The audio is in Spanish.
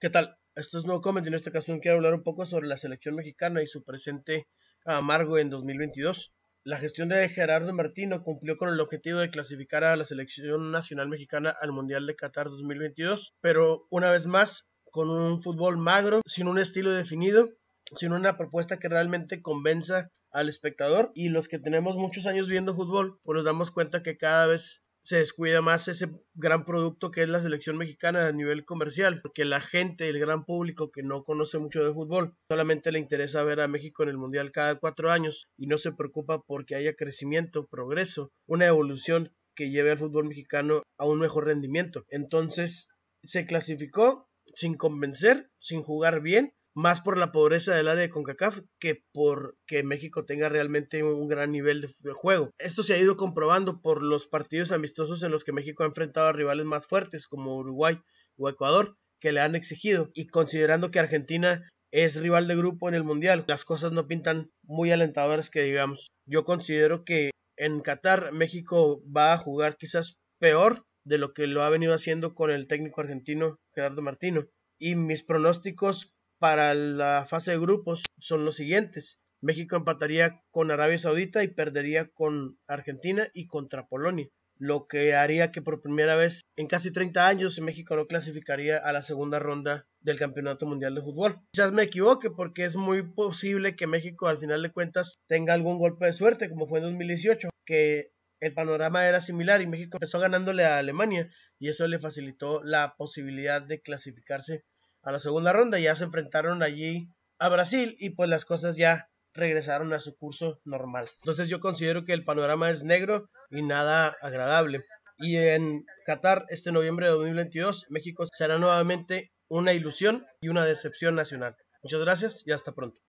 ¿Qué tal? Esto es Nuevo Comment. En esta ocasión quiero hablar un poco sobre la selección mexicana y su presente amargo en 2022. La gestión de Gerardo Martino cumplió con el objetivo de clasificar a la selección nacional mexicana al Mundial de Qatar 2022, pero una vez más con un fútbol magro, sin un estilo definido, sin una propuesta que realmente convenza al espectador y los que tenemos muchos años viendo fútbol, pues nos damos cuenta que cada vez se descuida más ese gran producto que es la selección mexicana a nivel comercial, porque la gente, el gran público que no conoce mucho de fútbol, solamente le interesa ver a México en el Mundial cada cuatro años y no se preocupa porque haya crecimiento, progreso, una evolución que lleve al fútbol mexicano a un mejor rendimiento. Entonces, se clasificó sin convencer, sin jugar bien, más por la pobreza del la de CONCACAF que por que México tenga realmente un gran nivel de juego. Esto se ha ido comprobando por los partidos amistosos en los que México ha enfrentado a rivales más fuertes como Uruguay o Ecuador que le han exigido y considerando que Argentina es rival de grupo en el Mundial, las cosas no pintan muy alentadoras que digamos. Yo considero que en Qatar México va a jugar quizás peor de lo que lo ha venido haciendo con el técnico argentino Gerardo Martino. Y mis pronósticos para la fase de grupos son los siguientes. México empataría con Arabia Saudita y perdería con Argentina y contra Polonia, lo que haría que por primera vez en casi 30 años México no clasificaría a la segunda ronda del Campeonato Mundial de Fútbol. Quizás me equivoque porque es muy posible que México al final de cuentas tenga algún golpe de suerte como fue en 2018, que el panorama era similar y México empezó ganándole a Alemania y eso le facilitó la posibilidad de clasificarse a la segunda ronda. Ya se enfrentaron allí a Brasil y pues las cosas ya regresaron a su curso normal. Entonces yo considero que el panorama es negro y nada agradable. Y en Qatar, este noviembre de 2022, México será nuevamente una ilusión y una decepción nacional. Muchas gracias y hasta pronto.